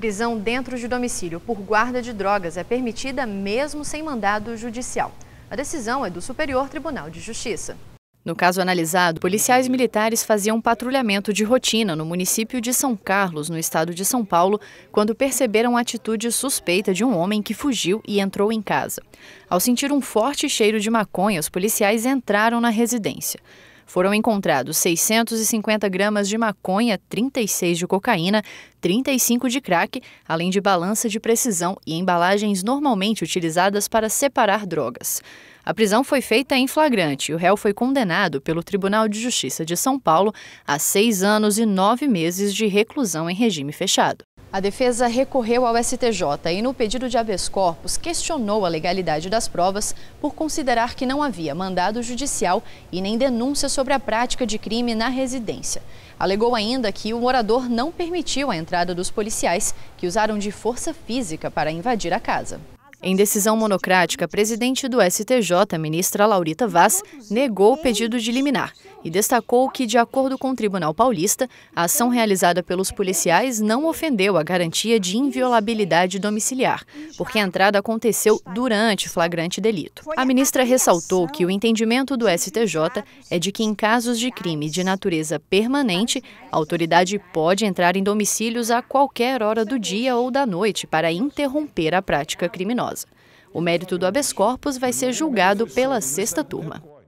Prisão dentro de domicílio por guarda de drogas é permitida mesmo sem mandado judicial. A decisão é do Superior Tribunal de Justiça. No caso analisado, policiais militares faziam patrulhamento de rotina no município de São Carlos, no estado de São Paulo, quando perceberam a atitude suspeita de um homem que fugiu e entrou em casa. Ao sentir um forte cheiro de maconha, os policiais entraram na residência foram encontrados 650 gramas de maconha, 36 de cocaína, 35 de crack, além de balança de precisão e embalagens normalmente utilizadas para separar drogas. A prisão foi feita em flagrante e o réu foi condenado pelo Tribunal de Justiça de São Paulo a seis anos e nove meses de reclusão em regime fechado. A defesa recorreu ao STJ e, no pedido de habeas corpus, questionou a legalidade das provas por considerar que não havia mandado judicial e nem denúncia sobre a prática de crime na residência. Alegou ainda que o morador não permitiu a entrada dos policiais, que usaram de força física para invadir a casa. Em decisão monocrática, a presidente do STJ, ministra Laurita Vaz, negou o pedido de liminar e destacou que, de acordo com o Tribunal Paulista, a ação realizada pelos policiais não ofendeu a garantia de inviolabilidade domiciliar, porque a entrada aconteceu durante flagrante delito. A ministra ressaltou que o entendimento do STJ é de que, em casos de crime de natureza permanente, a autoridade pode entrar em domicílios a qualquer hora do dia ou da noite para interromper a prática criminosa criminosa. O mérito do habeas corpus vai ser julgado pela sexta turma.